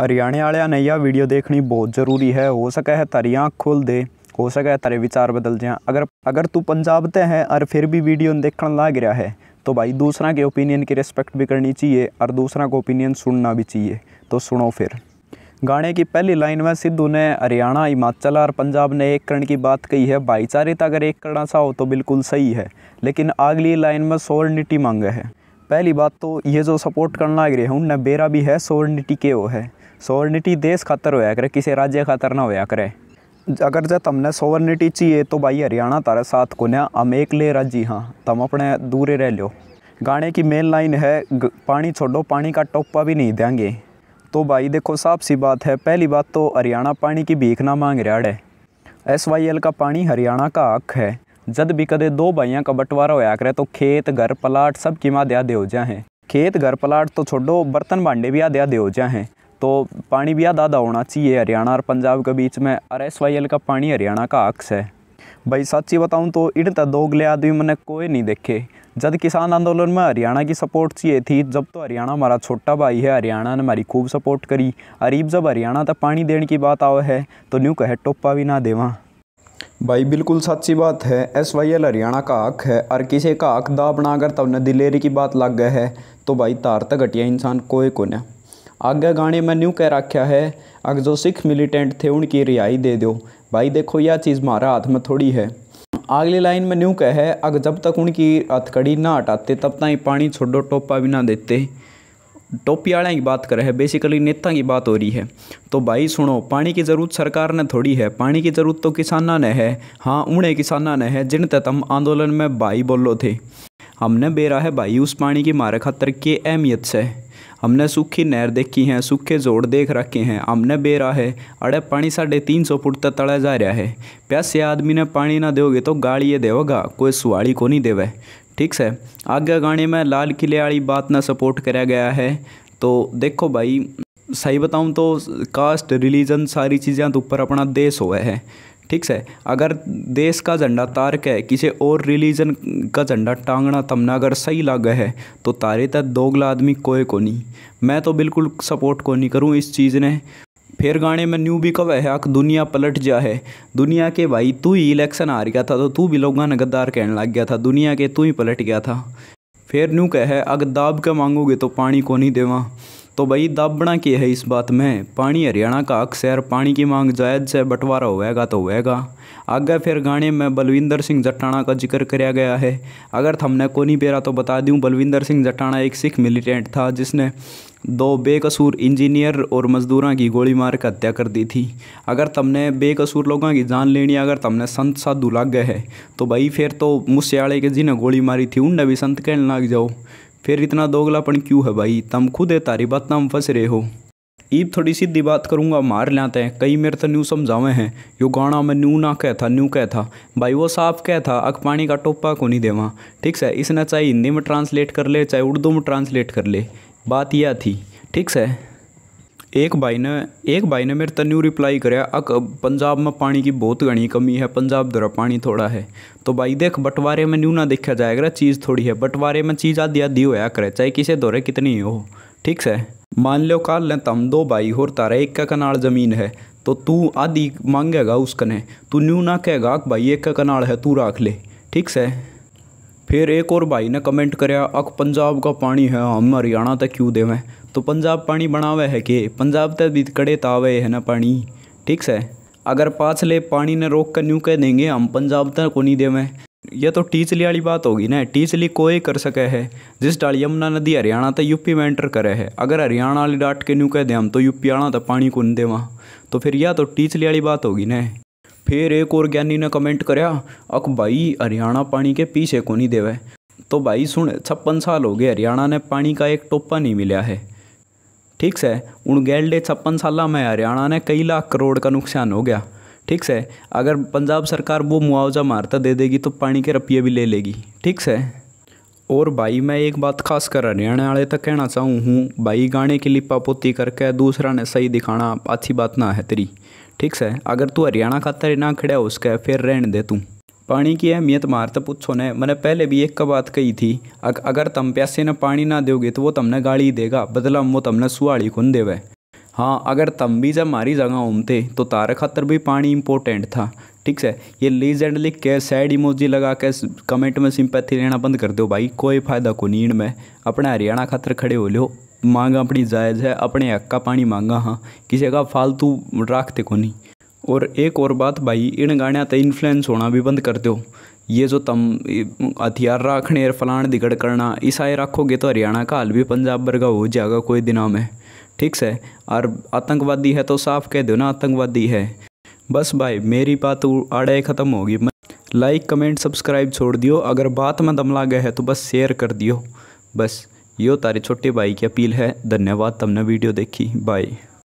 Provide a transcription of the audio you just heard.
हरियाणा वाले ने यह वीडियो देखनी बहुत ज़रूरी है हो ਸਕਾ है तारी आँख खोल दे हो सका है तेरे विचार बदल जाए अगर अगर तू पंजाब ते है और फिर भी वीडियो देखने लग रहा है तो भाई दूसरा के ओपिनियन की रिस्पेक्ट भी करनी चाहिए और दूसरा को ओपिनियन सुनना भी चाहिए तो सुनो फिर गाने की पहली लाइन में सिद्धू ने हरियाणा हिमाचल और पंजाब ने एक करण की बात कही है भाईचारे तक अगर एक करना चाहो तो बिल्कुल सही है लेकिन अगली लाइन में सोरनिटी मांगे है पहली बात तो ये जो सपोर्ट करना लग रहे हैं उनने बेरा भी है सोरनिटी के वो है सोवर्निटी देश खातर होया करे किसी राज्य खातर ना होया करे अगर जब तमने सोवर्निटी चाहिए तो भाई हरियाणा तारा साथ को ना हम एक ले राज्य हाँ तुम अपने दूरे रह लो गाने की मेन लाइन है पानी छोड़ो पानी का टोपा भी नहीं देंगे तो भाई देखो साफ सी बात है पहली बात तो हरियाणा पानी की भीख ना मांग रहा है एस वाई एल का पानी हरियाणा का हक है जब भी कदे दो भाइयों का बंटवारा होया करे तो खेत घर पलाट सब किमा माँ दया दे हो जाए खेत घर पलाट तो छोड़ो बर्तन भांडे भी आध्या दे हो जाए तो पानी भी आधा आधा होना चाहिए हरियाणा और पंजाब के बीच में और एस वाई एल का पानी हरियाणा का अक्स है भाई सच्ची बताऊँ तो इन तक दोगले आदमी मैंने कोई नहीं देखे जब किसान आंदोलन में हरियाणा की सपोर्ट चाहिए थी जब तो हरियाणा हमारा छोटा भाई है हरियाणा ने हमारी खूब सपोर्ट करी अरीब जब हरियाणा तक पानी देने की बात आओ है तो न्यू कहे टोपा भी ना देवा भाई बिल्कुल सच्ची बात है एस वाई एल हरियाणा का हक है और किसी का हक दाबना अगर तब ने दिलेरी की बात लग गए है तो भाई तार तक घटिया इंसान कोई को ना आगे गाने में न्यू कह रखा है अगर जो सिख मिलिटेंट थे उनकी रिहाई दे दो भाई देखो यह चीज़ हमारा हाथ में थोड़ी है अगली लाइन में न्यू कह है अगर जब तक उनकी हथकड़ी ना हटाते तब तक पानी छोड़ो टोपा भी ना देते टोपी वाले की बात करे है बेसिकली नेता की बात हो रही है तो भाई सुनो पानी की ज़रूरत सरकार ने थोड़ी है पानी की ज़रूरत तो किसाना ने है हाँ उन्हें किसाना ने है जिन तम आंदोलन में भाई बोलो थे हमने बेरा है भाई उस पानी की मारे खातर के अहमियत से हमने सूखी नहर देखी है सूखे जोड़ देख रखे हैं हमने बेरा है अड़े पानी साढ़े तीन सौ फुट तक तड़ा जा रहा है प्यासे आदमी ने पानी ना दोगे तो ये देवगा कोई सुहाड़ी को नहीं देवे ठीक है आगे गाने में लाल किले वाली बात ना सपोर्ट कराया गया है तो देखो भाई सही बताऊँ तो कास्ट रिलीजन सारी चीज़ें तो ऊपर अपना देश हो है ठीक से अगर देश का झंडा तार के किसी और रिलीजन का झंडा टांगना तमना अगर सही लागे है तो तारे तक दोगला आदमी कोई को नहीं मैं तो बिल्कुल सपोर्ट को नहीं करूँ इस चीज़ ने फिर गाने में न्यू भी कब है आख दुनिया पलट जा है दुनिया के भाई तू ही इलेक्शन हार गया था तो तू भी लोग गद्दार कहने लग गया था दुनिया के तू ही पलट गया था फिर न्यू कह है अगर दाब के मांगोगे तो पानी को नहीं देवा तो भाई दाबणा की है इस बात में पानी हरियाणा का हक शहर पानी की मांग जायज से बंटवारा होएगा तो होएगा आगे फिर गाने में बलविंदर सिंह जटाणा का जिक्र कराया गया है अगर थमने को नहीं पेरा तो बता दूं बलविंदर सिंह जटाणा एक सिख मिलिटेंट था जिसने दो बेकसूर इंजीनियर और मजदूरों की गोली मार के हत्या कर दी थी अगर तुमने बेकसूर लोगों की जान लेनी अगर तुमने संत साधु लाग गए है तो भाई फिर तो मुस्याड़े के जिन्हें गोली मारी थी उनने भी संत कहने लग जाओ फिर इतना दोगलापन क्यों है भाई तम खुद है तारी बात तम फंस रहे हो ईब थोड़ी सीधी बात करूँगा मार लाते हैं कई मेरे तो न्यू समझावे हैं यो गाना मैं न्यू ना कह था न्यू कह था भाई वो साफ कह था अख पानी का टोपा को नहीं देवा ठीक से इसने चाहे हिंदी में ट्रांसलेट कर ले चाहे उर्दू में ट्रांसलेट कर ले बात यह थी ठीक है एक भाई ने एक भाई ने मेरे तन्यू रिप्लाई कर अक पंजाब में पानी की बहुत घनी कमी है पंजाब दरा पानी थोड़ा है तो भाई देख बंटवारे में न्यू ना देखा जाएगा चीज़ थोड़ी है बंटवारे में चीज़ आधी आधी होया करे चाहे किसे दौरे कितनी हो ठीक से मान लो कल लें तम दो भाई हो तारा एक का कनाल ज़मीन है तो तू आधी मांगेगा उसकने तू न्यू ना कहेगा भाई एक का कनाल है तू राख ले ठीक से फिर एक और भाई ने कमेंट कराया अख पंजाब का पानी है हम हरियाणा तक क्यों देवें तो पंजाब पानी बनावे है कि पंजाब तक भी कड़े तावे है ना पानी ठीक से अगर पाछले पानी ने रोक कर न्यू कह देंगे हम पंजाब तक को नहीं देवें यह तो टीचली वाली बात होगी ना टीचली कोई कर सके है जिस डाल यमुना नदी हरियाणा तक यूपी में एंटर करे है अगर हरियाणा वाली डाट के न्यू कह दें हम तो यूपी आना तक पानी को नहीं देवा तो फिर यह तो टीचली वाली बात होगी ना फिर एक और ज्ञानी ने कमेंट कराया अक भाई हरियाणा पानी के पीछे को नहीं देवे तो भाई सुन छप्पन साल हो गए हरियाणा ने पानी का एक टोपा नहीं मिला है ठीक से उन गैलडे छप्पन साल में हरियाणा ने कई लाख करोड़ का नुकसान हो गया ठीक से अगर पंजाब सरकार वो मुआवजा मारता दे देगी तो पानी के रुपये भी ले लेगी ठीक से और भाई मैं एक बात खास कर हरियाणा वाले तक कहना चाहूँ हूँ भाई गाने की लिपा पोती करके दूसरा ने सही दिखाना अच्छी बात ना है तेरी ठीक से अगर तू हरियाणा खातर ना खड़े हो उसके फिर रहने दे तू पानी की अहमियत मार तो पूछो ने मैंने पहले भी एक का बात कही थी अग, अगर तुम प्यासे ने पानी ना दोगे तो वो तुमने गाली देगा बदला वो तुमने सुहाड़ी खुन देवे हाँ अगर तम भी जब हमारी जगह उमते तो तारे खातर भी पानी इंपोर्टेंट था ठीक है ये लीज एंड लिख के सैड इमोजी लगा के कमेंट में सिंपैथी लेना बंद कर दो भाई कोई फ़ायदा को नींद में अपने हरियाणा खातर खड़े हो लो मांग अपनी जायज़ है अपने हक का पानी मांगा हाँ किसी का फालतू रखते को नहीं और एक और बात भाई इन गाणिया तो इन्फ्लुएंस होना भी बंद कर दो ये जो तम हथियार रखने और फलान दिगड़ करना ईसाई रखोगे तो हरियाणा का हाल भी पंजाब वर्गा हो जाएगा कोई दिना में ठीक से और आतंकवादी है तो साफ कह दो ना आतंकवादी है बस भाई मेरी बात आड़े ख़त्म होगी लाइक कमेंट सब्सक्राइब छोड़ दियो अगर बात में दम लागे है तो बस शेयर कर दियो बस यो तारी छोटे भाई की अपील है धन्यवाद तमने वीडियो देखी बाय